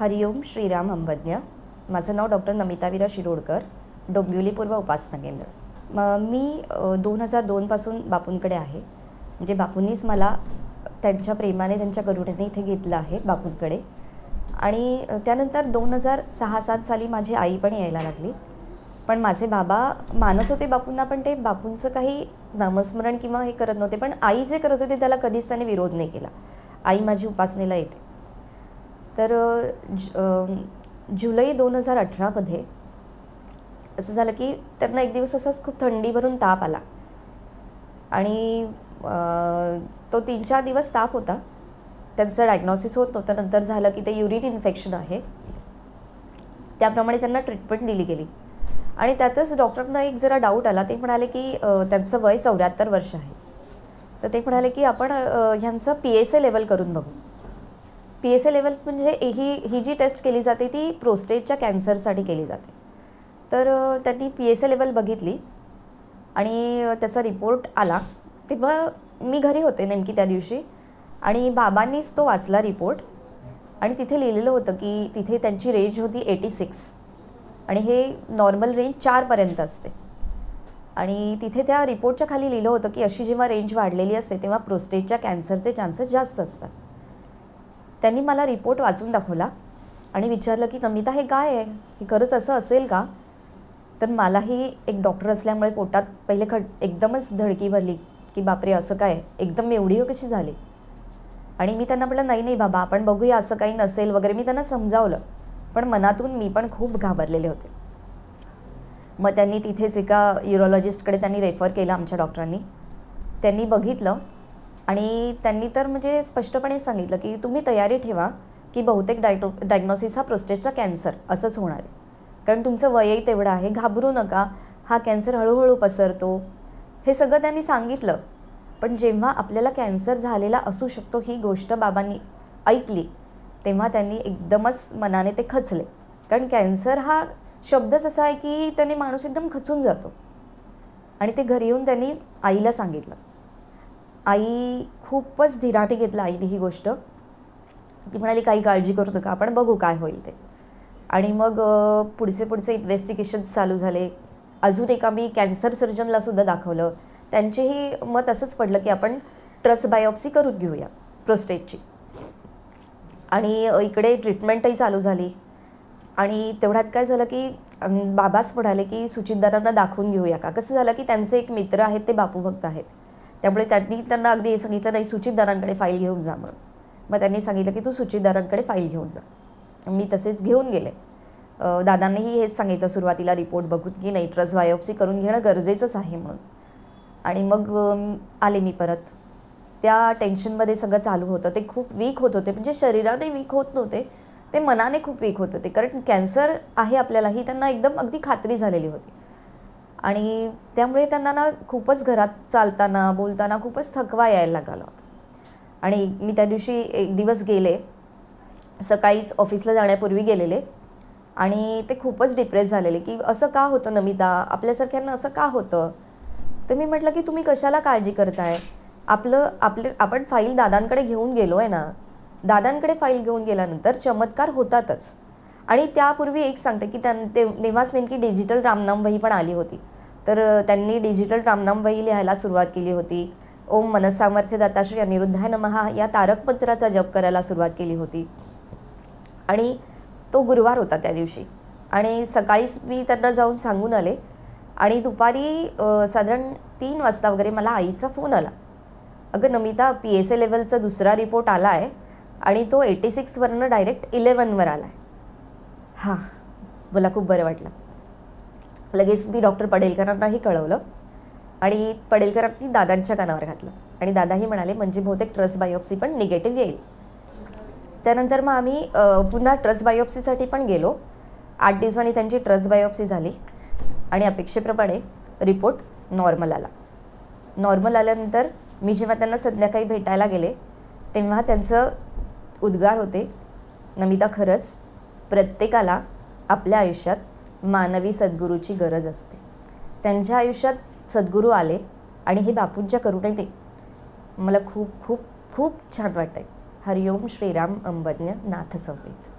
हरिओम श्रीराम अंबज्ञ माझं नाव डॉक्टर नमितावीरा शिरोडकर डोंबिवली पूर्व उपासना केंद्र म मी दोन हजार दोनपासून बापूंकडे आहे म्हणजे बापूंनीच मला त्यांच्या प्रेमाने त्यांच्या करुणेने इथे घेतलं आहे बापूंकडे आणि त्यानंतर दोन हजार सहा सात साली माझी आई पण यायला लागली पण माझे बाबा मानत होते बापूंना पण ते बापूंचं काही नामस्मरण किंवा हे करत नव्हते पण आई जे करत होते त्याला कधीच त्याने विरोध नाही केला आई माझी उपासनेला येते तर जुलै दोन हजार अठरामध्ये असं झालं की त्यांना एक दिवस असाच खूप थंडी भरून ताप आला आणि तो तीन चार दिवस ताप होता त्यांचं डायग्नॉसिस होत नव्हतं नंतर झालं की ते युरिन इन्फेक्शन आहे त्याप्रमाणे त्यांना ट्रीटमेंट दिली गेली आणि त्यातच डॉक्टरांना एक जरा डाऊट आला ते म्हणाले की त्यांचं वय चौऱ्याहत्तर वर्ष आहे तर ते म्हणाले की आपण ह्यांचं पी एस ए लेवल करून बघू पी एस ए लेवल म्हणजे ही ही जी टेस्ट केली जाते ती प्रोस्टेटच्या कॅन्सरसाठी केली जाते तर त्यांनी पी एस ए लेवल बघितली आणि त्याचा रिपोर्ट आला तेव्हा मी घरी होते नेमकी त्या दिवशी आणि बाबांनीच तो वाचला रिपोर्ट आणि तिथे लिहिलेलं होतं की तिथे त्यांची रेंज होती एटी सिक्स आणि हे नॉर्मल रेंज चारपर्यंत असते आणि तिथे त्या रिपोर्टच्या खाली लिहिलं होतं की अशी जेव्हा रेंज वाढलेली असते तेव्हा प्रोस्टेटच्या कॅन्सरचे चान्सेस जास्त असतात त्यांनी मला रिपोर्ट वाचून दाखवला आणि विचारलं की नमिता हे काय आहे हे खरंच असं असेल का तर मलाही एक डॉक्टर असल्यामुळे पोटात पहिले खड एकदमच धडकी भरली की बापरे असं काय एकदम एवढी कशी झाली आणि मी त्यांना म्हटलं नाही नाही बाबा आपण बघूया असं काही नसेल वगैरे मी त्यांना समजावलं पण मनातून मी पण खूप घाबरलेले होते मग त्यांनी तिथेच एका युरोलॉजिस्टकडे त्यांनी रेफर केलं आमच्या डॉक्टरांनी त्यांनी बघितलं आणि त्यांनी तर म्हणजे स्पष्टपणे सांगितलं की तुम्ही तयारी ठेवा की बहुतेक डायग्नो डायग्नोसिस हा प्रोस्टेटचा कॅन्सर असंच होणार आहे कारण तुमचं वयही तेवढं आहे घाबरू नका हा कॅन्सर हळूहळू पसरतो हे सगळं त्यांनी सांगितलं पण जेव्हा आपल्याला कॅन्सर झालेला असू शकतो ही गोष्ट बाबांनी ऐकली तेव्हा त्यांनी एकदमच मनाने ते खचले कारण कॅन्सर हा शब्दच असा आहे की त्याने माणूस एकदम खचून जातो आणि ते घरी येऊन त्यांनी आईला सांगितलं आई खूपच धीराने घेतला आईने ही गोष्ट ती म्हणाली काही काळजी करू नका आपण बघू काय होईल ते आणि मग पुढचे पुढचे इन्व्हेस्टिगेशन चालू झाले अजून एका मी कॅन्सर सर्जनला सुद्धा दाखवलं त्यांचेही मत असंच पडलं की आपण ट्रस बायोप्सी करून घेऊया प्रोस्टेटची आणि इकडे ट्रीटमेंटही चालू झाली आणि तेवढ्यात काय झालं की बाबाच म्हणाले की सुचितदारांना दाखवून घेऊया का कसं झालं की त्यांचे एक मित्र आहेत ते बापू भक्त आहेत त्यामुळे त्यांनी त्यांना अगदी हे सांगितलं नाही सूचितदारांकडे फाईल घेऊन जा म्हणून मग त्यांनी सांगितलं की तू सूचितदारांकडे फाईल घेऊन जा मी तसेच घेऊन गेले दादांनीही हेच सांगितलं सुरुवातीला रिपोर्ट बघून की नाही ट्रस्ट करून घेणं गरजेचंच आहे म्हणून आणि मग आले मी परत त्या टेन्शनमध्ये सगळं चालू होतं ते खूप वीक होत होते म्हणजे शरीराने वीक होत नव्हते ते मनाने खूप वीक होत होते कारण कॅन्सर आहे आपल्याला ही त्यांना एकदम अगदी खात्री झालेली होती आणि त्यामुळे त्यांना ना खूपच घरात चालताना बोलताना खूपच थकवा यायला लागला होता आणि मी त्या दिवशी एक दिवस गेले सकाळीच ऑफिसला जाण्यापूर्वी गेलेले आणि ते खूपच डिप्रेस झालेले की असं का होतं नमिता आपल्यासारख्यांना असं का होतं तर मी म्हटलं की तुम्ही कशाला काळजी करताय आपलं आपले आपण फाईल दादांकडे घेऊन गेलो आहे ना दादांकडे फाईल घेऊन गेल्यानंतर चमत्कार होतातच आणि त्यापूर्वी एक सांगते की त्यां तेव्हाच नेमकी डिजिटल वही पण आली होती तर त्यांनी डिजिटल रामनामबाई लिहायला सुरुवात केली होती ओम मनसामर्थ्य दत्ताश्री अनिरुद्धाय नमहा या तारकपत्राचा जप करायला सुरुवात केली होती आणि तो गुरुवार होता त्या दिवशी आणि सकाळीच मी त्यांना जाऊन सांगून आले आणि दुपारी साधारण तीन वाजता वगैरे मला आईचा फोन आला अगं नमिता पी एस ए लेवलचा दुसरा रिपोर्ट आला आहे आणि तो एटी सिक्सवरनं डायरेक्ट इलेवनवर आला आहे हां मला खूप बरं वाटलं लगेच मी डॉक्टर पडेलकरांनाही कळवलं आणि पडेलकरांनी दादांच्या कानावर घातलं आणि दादाही म्हणाले म्हणजे बहुतेक ट्रस्ट बायोप्सी पण निगेटिव्ह येईल त्यानंतर मग आम्ही पुन्हा ट्रस्ट बायोप्सीसाठी पण गेलो आठ दिवसांनी त्यांची ट्रस बायोप्सी झाली आणि अपेक्षेप्रमाणे रिपोर्ट नॉर्मल आला नॉर्मल आल्यानंतर मी जेव्हा त्यांना संध्याकाळी भेटायला गेले तेव्हा त्यांचं उद्गार होते नमिता खरंच प्रत्येकाला आपल्या आयुष्यात मानवी सद्गुरूची गरज असते त्यांच्या आयुष्यात सद्गुरू आले आणि हे बापूंच्या ते मला खूप खूप खूप छान वाटतं आहे हरिओम श्रीराम अंबज्ञ नाथसंवेद